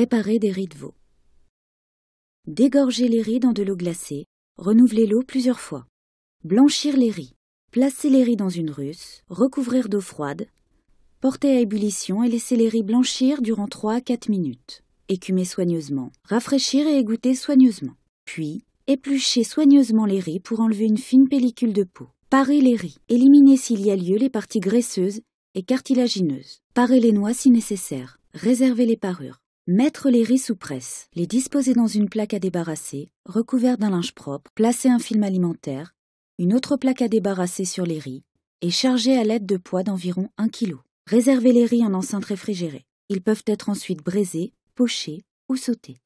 Préparer des riz de veau. Dégorger les riz dans de l'eau glacée, renouveler l'eau plusieurs fois. Blanchir les riz. Placer les riz dans une ruse. recouvrir d'eau froide, porter à ébullition et laisser les riz blanchir durant 3 à 4 minutes. Écumer soigneusement, rafraîchir et égoutter soigneusement. Puis, éplucher soigneusement les riz pour enlever une fine pellicule de peau. Parer les riz, éliminer s'il y a lieu les parties graisseuses et cartilagineuses. Parer les noix si nécessaire, réserver les parures. Mettre les riz sous presse, les disposer dans une plaque à débarrasser, recouverte d'un linge propre, placer un film alimentaire, une autre plaque à débarrasser sur les riz et charger à l'aide de poids d'environ 1 kg. Réserver les riz en enceinte réfrigérée. Ils peuvent être ensuite braisés, pochés ou sautés.